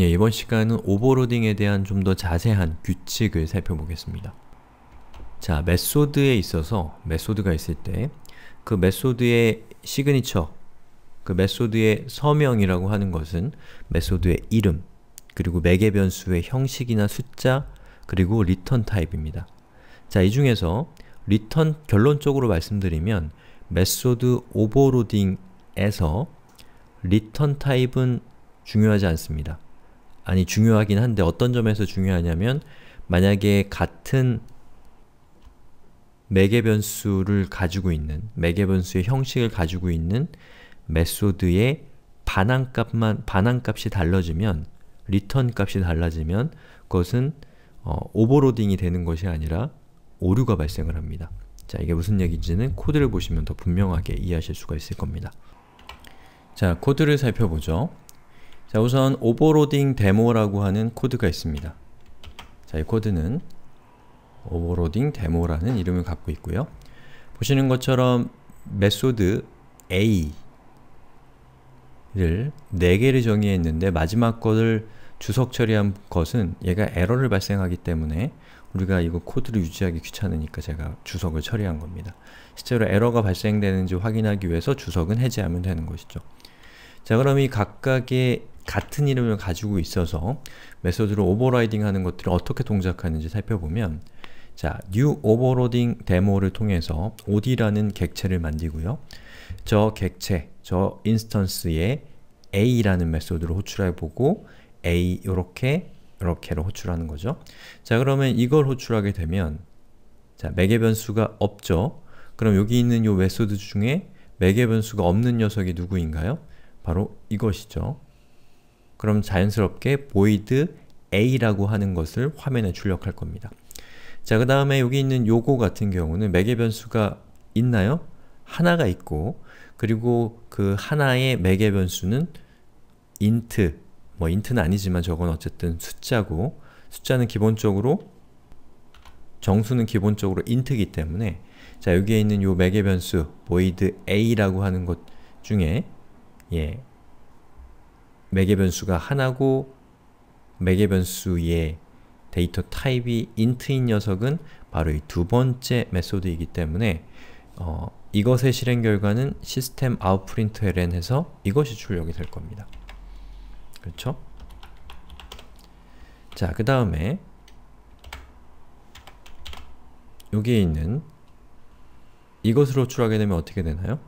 예, 이번 시간은 오버로딩에 대한 좀 더 자세한 규칙을 살펴보겠습니다. 자, 메소드에 있어서 메소드가 있을 때 그 메소드의 시그니처, 그 메소드의 서명이라고 하는 것은 메소드의 이름, 그리고 매개 변수의 형식이나 숫자, 그리고 리턴 타입입니다. 자, 이 중에서 리턴 결론적으로 말씀드리면 메소드 오버로딩에서 리턴 타입은 중요하지 않습니다. 아니 중요하긴 한데 어떤 점에서 중요하냐면 만약에 같은 매개 변수를 가지고 있는 매개 변수의 형식을 가지고 있는 메소드의 반환값만 반환값이 달라지면 리턴 값이 달라지면 그것은 어, 오버로딩이 되는 것이 아니라 오류가 발생을 합니다. 자, 이게 무슨 얘기인지는 코드를 보시면 더 분명하게 이해하실 수가 있을 겁니다. 자, 코드를 살펴보죠. 자 우선 오버로딩 데모라고 하는 코드가 있습니다. 자 이 코드는 오버로딩 데모라는 이름을 갖고 있고요. 보시는 것처럼 메소드 a를 4개를 정의했는데 마지막 것을 주석 처리한 것은 얘가 에러를 발생하기 때문에 우리가 이거 코드를 유지하기 귀찮으니까 제가 주석을 처리한 겁니다. 실제로 에러가 발생되는지 확인하기 위해서 주석은 해제하면 되는 것이죠. 자 그럼 이 각각의 같은 이름을 가지고 있어서 메소드로 오버라이딩 하는 것들을 어떻게 동작하는지 살펴보면 자, new overloading demo를 통해서 od라는 객체를 만들고요. 저 객체, 저 인스턴스에 a라는 메소드를 호출해보고 a 요렇게 이렇게로 호출하는 거죠. 자, 그러면 이걸 호출하게 되면 자, 매개 변수가 없죠. 그럼 여기 있는 요 메소드 중에 매개 변수가 없는 녀석이 누구인가요? 바로 이것이죠. 그럼 자연스럽게 void a라고 하는 것을 화면에 출력할 겁니다. 자, 그 다음에 여기 있는 요거 같은 경우는 매개 변수가 있나요? 하나가 있고 그리고 그 하나의 매개 변수는 int 뭐 int는 아니지만 저건 어쨌든 숫자고 숫자는 기본적으로 정수는 기본적으로 int이기 때문에 자 여기에 있는 요 매개 변수 void a라고 하는 것 중에 예, 매개 변수가 하나고 매개 변수의 데이터 타입이 int인 녀석은 바로 이 두 번째 메소드이기 때문에 어, 이것의 실행 결과는 system outprintln 해서 이것이 출력이 될 겁니다. 그렇죠? 자, 그 다음에 여기에 있는 이것으로 출하게 되면 어떻게 되나요?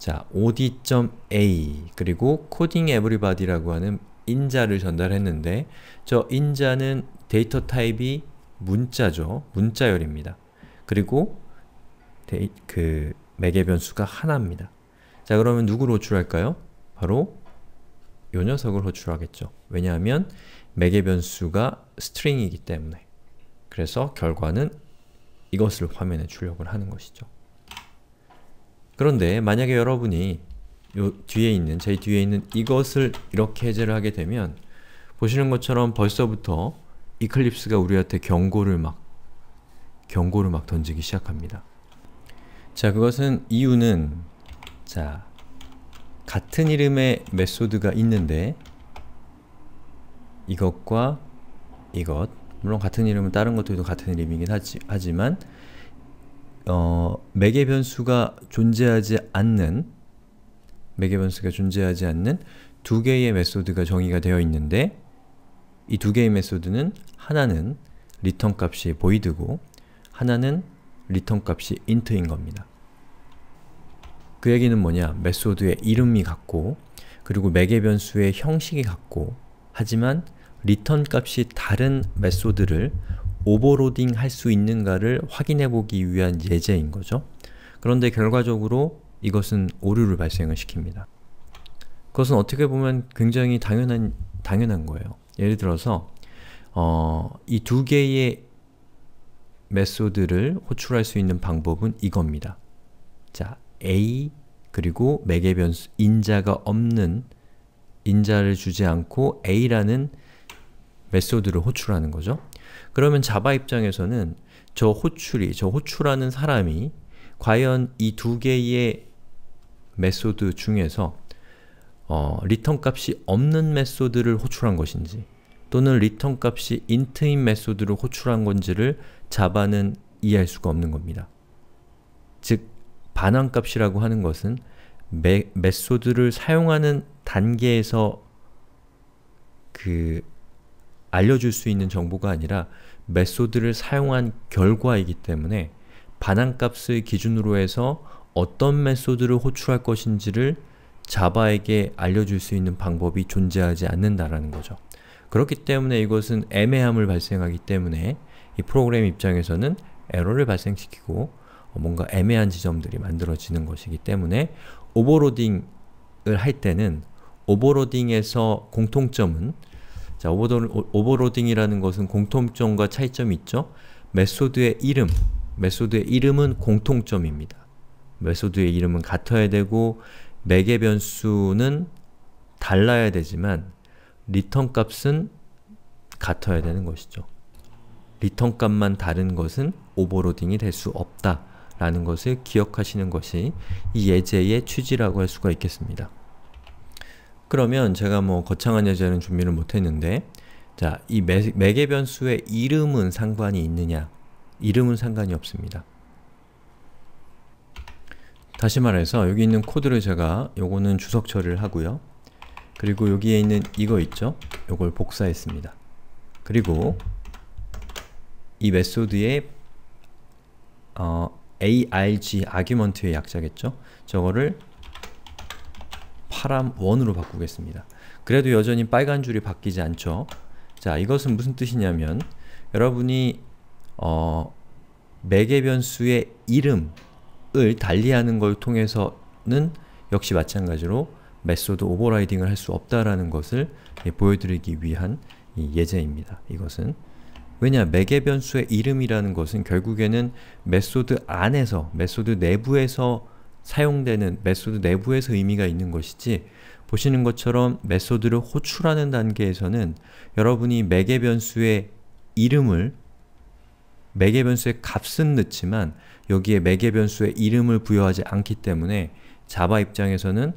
자, od.a 그리고 coding everybody라고 하는 인자를 전달했는데 저 인자는 데이터 타입이 문자죠. 문자열입니다. 그리고 데이, 그 매개 변수가 하나입니다. 자, 그러면 누구를 호출할까요? 바로 요 녀석을 호출하겠죠. 왜냐하면 매개 변수가 스트링이기 때문에 그래서 결과는 이것을 화면에 출력을 하는 것이죠. 그런데 만약에 여러분이 요 뒤에 있는, 제 뒤에 있는 이것을 이렇게 해제를 하게 되면 보시는 것처럼 벌써부터 이클립스가 우리한테 경고를 막 경고를 막 던지기 시작합니다. 자, 그것은 이유는 자, 같은 이름의 메소드가 있는데 이것과 이것 물론 같은 이름은 다른 것들도 같은 이름이긴 하지, 만 어, 매개 변수가 존재하지 않는 매개 변수가 존재하지 않는 두 개의 메소드가 정의가 되어 있는데 이 두 개의 메소드는 하나는 r 턴 값이 보이드고 하나는 리턴 값이 인트인 겁니다. 그 얘기는 뭐냐? 메소드의 이름이 같고 그리고 매개 변수의 형식이 같고 하지만 리턴 값이 다른 메소드를 오버로딩 할 수 있는가를 확인해 보기 위한 예제인 거죠. 그런데 결과적으로 이것은 오류를 발생을 시킵니다. 그것은 어떻게 보면 굉장히 당연한, 당연한 거예요. 예를 들어서 어, 이 두 개의 메소드를 호출할 수 있는 방법은 이겁니다. 자, a 그리고 맥의 변수 인자가 없는 인자를 주지 않고 a라는 메소드를 호출하는 거죠. 그러면 자바 입장에서는 저 호출이, 저 호출하는 사람이 과연 이 두 개의 메소드 중에서 어, 리턴 값이 없는 메소드를 호출한 것인지 또는 리턴 값이 인트인 메소드를 호출한 건지를 자바는 이해할 수가 없는 겁니다. 즉, 반환값이라고 하는 것은 메, 메소드를 사용하는 단계에서 그 알려줄 수 있는 정보가 아니라 메소드를 사용한 결과이기 때문에 반환값을 기준으로 해서 어떤 메소드를 호출할 것인지를 자바에게 알려줄 수 있는 방법이 존재하지 않는다라는 거죠. 그렇기 때문에 이것은 애매함을 발생하기 때문에 이 프로그램 입장에서는 에러를 발생시키고 뭔가 애매한 지점들이 만들어지는 것이기 때문에 오버로딩을 할 때는 오버로딩에서 공통점은 자, 오버로, 오버로딩이라는 것은 공통점과 차이점이 있죠? 메소드의 이름, 메소드의 이름은 공통점입니다. 메소드의 이름은 같아야 되고 맥의 변수는 달라야 되지만 리턴 값은 같아야 되는 것이죠. 리턴 값만 다른 것은 오버로딩이 될 수 없다 라는 것을 기억하시는 것이 이 예제의 취지라고 할 수가 있겠습니다. 그러면 제가 뭐 거창한 예제는 준비를 못했는데 자, 이 매, 매개 변수의 이름은 상관이 있느냐? 이름은 상관이 없습니다. 다시 말해서 여기 있는 코드를 제가 요거는 주석 처리를 하고요. 그리고 여기에 있는 이거 있죠? 요걸 복사했습니다. 그리고 이 메소드의 어, arg u m e n t 의 약자겠죠? 저거를 파란원으로 바꾸겠습니다. 그래도 여전히 빨간 줄이 바뀌지 않죠? 자, 이것은 무슨 뜻이냐면 여러분이 어, 매개 변수의 이름을 달리하는 걸 통해서는 역시 마찬가지로 메소드 오버라이딩을 할 수 없다라는 것을 예, 보여드리기 위한 예제입니다. 이것은 왜냐, 매개 변수의 이름이라는 것은 결국에는 메소드 안에서, 메소드 내부에서 사용되는 메소드 내부에서 의미가 있는 것이지 보시는 것처럼 메소드를 호출하는 단계에서는 여러분이 매개 변수의 이름을 매개 변수의 값은 넣지만 여기에 매개 변수의 이름을 부여하지 않기 때문에 자바 입장에서는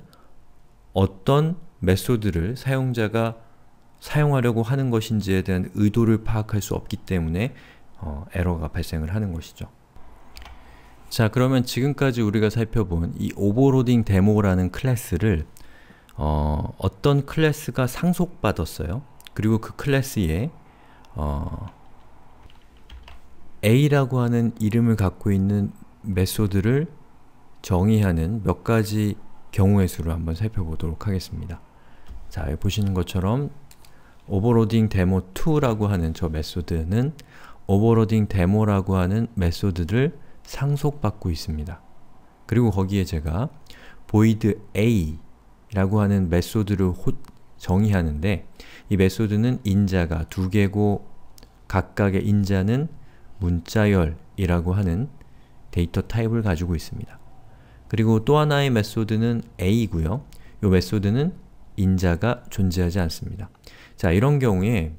어떤 메소드를 사용자가 사용하려고 하는 것인지에 대한 의도를 파악할 수 없기 때문에 어, 에러가 발생을 하는 것이죠. 자 그러면 지금까지 우리가 살펴본 이 오버로딩 데모라는 클래스를 어, 떤 클래스가 상속받았어요. 그리고 그 클래스에 어, a라고 하는 이름을 갖고 있는 메소드를 정의하는 몇 가지 경우의 수를 한번 살펴보도록 하겠습니다. 자, 보시는 것처럼 오버로딩 데모 2라고 하는 저 메소드는 오버로딩 데모라고 하는 메소드를 상속받고 있습니다. 그리고 거기에 제가 void a라고 하는 메소드를 호, 정의하는데 이 메소드는 인자가 두 개고 각각의 인자는 문자열이라고 하는 데이터 타입을 가지고 있습니다. 그리고 또 하나의 메소드는 a이고요. 이 메소드는 인자가 존재하지 않습니다. 자, 이런 경우에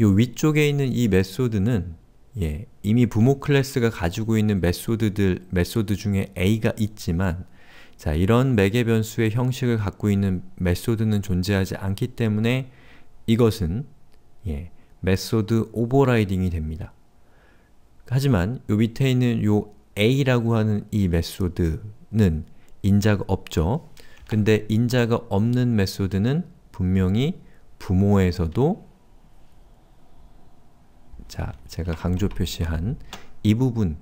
이 위쪽에 있는 이 메소드는 예, 이미 부모 클래스가 가지고 있는 메소드들, 메소드 중에 a가 있지만 자, 이런 매개 변수의 형식을 갖고 있는 메소드는 존재하지 않기 때문에 이것은 예, 메소드 오버라이딩이 됩니다. 하지만 요 밑에 있는 요 a라고 하는 이 메소드는 인자가 없죠. 근데 인자가 없는 메소드는 분명히 부모에서도 자, 제가 강조 표시한 이 부분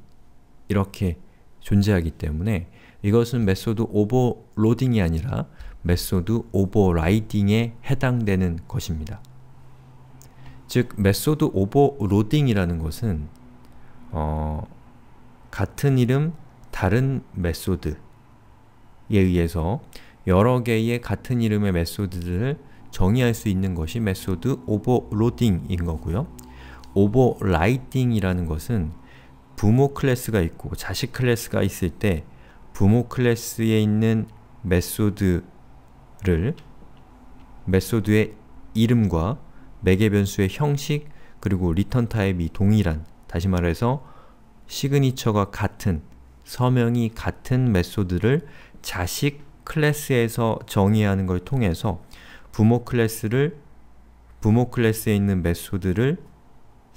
이렇게 존재하기 때문에 이것은 메소드 오버로딩이 아니라 메소드 오버라이딩에 해당되는 것입니다. 즉, 메소드 오버로딩이라는 것은 어, 같은 이름 다른 메소드에 의해서 여러 개의 같은 이름의 메소드들을 정의할 수 있는 것이 메소드 오버로딩인 거고요. o v e 오 t i 이팅이라는 것은 부모 클래스가 있고 자식 클래스가 있을 때 부모 클래스에 있는 메소드를 메소드의 이름과 매개 변수의 형식 그리고 리턴 타입이 동일한 다시 말해서 시그니처가 같은 서명이 같은 메소드를 자식 클래스에서 정의하는 걸 통해서 부모 클래스를 부모 클래스에 있는 메소드를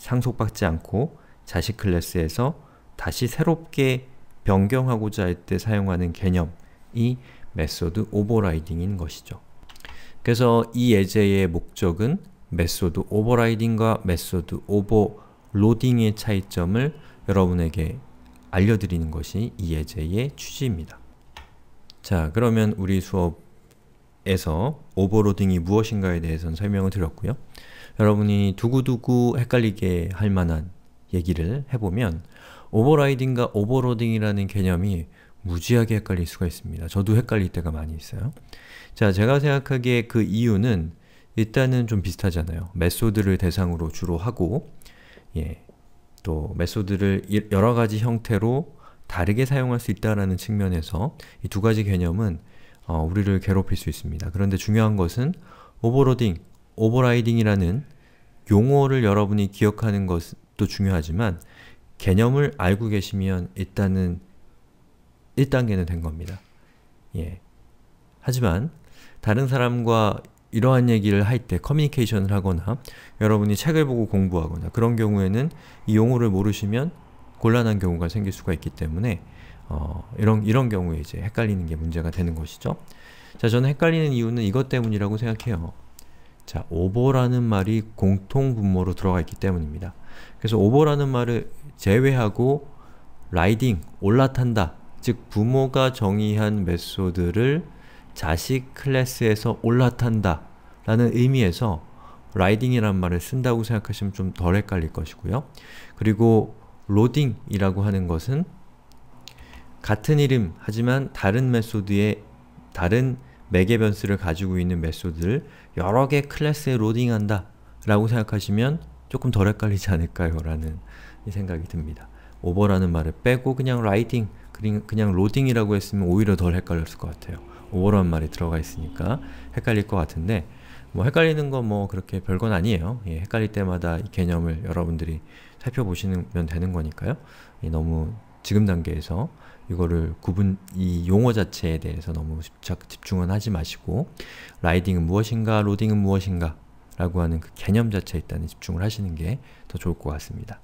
상속받지 않고 자식 클래스에서 다시 새롭게 변경하고자 할 때 사용하는 개념이 메소드 오버라이딩인 것이죠. 그래서 이 예제의 목적은 메소드 오버라이딩과 메소드 오버로딩의 차이점을 여러분에게 알려드리는 것이 이 예제의 취지입니다. 자, 그러면 우리 수업에서 오버로딩이 무엇인가에 대해서는 설명을 드렸고요. 여러분이 두구두구 헷갈리게 할 만한 얘기를 해보면 오버라이딩과 오버로딩이라는 개념이 무지하게 헷갈릴 수가 있습니다. 저도 헷갈릴 때가 많이 있어요. 자, 제가 생각하기에 그 이유는 일단은 좀 비슷하잖아요. 메소드를 대상으로 주로 하고 예, 또 메소드를 여러 가지 형태로 다르게 사용할 수 있다는 측면에서 이 두 가지 개념은 어, 우리를 괴롭힐 수 있습니다. 그런데 중요한 것은 오버로딩, 오버라이딩이라는 용어를 여러분이 기억하는 것도 중요하지만 개념을 알고 계시면 일단은 1단계는 된 겁니다. 예. 하지만 다른 사람과 이러한 얘기를 할 때 커뮤니케이션을 하거나 여러분이 책을 보고 공부하거나 그런 경우에는 이 용어를 모르시면 곤란한 경우가 생길 수가 있기 때문에 어, 이런, 이런 경우에 이제 헷갈리는 게 문제가 되는 것이죠. 자, 저는 헷갈리는 이유는 이것 때문이라고 생각해요. 자, 오보라는 말이 공통분모로 들어가 있기 때문입니다. 그래서 오보라는 말을 제외하고 라이딩, 올라탄다, 즉 부모가 정의한 메소드를 자식 클래스에서 올라탄다 라는 의미에서 라이딩이란 말을 쓴다고 생각하시면 좀 덜 헷갈릴 것이고요. 그리고 로딩이라고 하는 것은 같은 이름 하지만 다른 메소드의 다른 매개 변수를 가지고 있는 메소드를 여러 개 클래스에 로딩한다 라고 생각하시면 조금 덜 헷갈리지 않을까요? 라는 생각이 듭니다. 오버라는 말을 빼고 그냥 라이팅 그냥 로딩이라고 했으면 오히려 덜 헷갈렸을 것 같아요. 오버라는 말이 들어가 있으니까 헷갈릴 것 같은데 뭐 헷갈리는 건 뭐 그렇게 별건 아니에요. 예, 헷갈릴 때마다 이 개념을 여러분들이 살펴보시면 되는 거니까요. 예, 너무 지금 단계에서 이거를 구분, 이 용어 자체에 대해서 너무 집착, 집중은 하지 마시고 라이딩은 무엇인가, 로딩은 무엇인가 라고 하는 그 개념 자체에 일단 집중을 하시는 게 더 좋을 것 같습니다.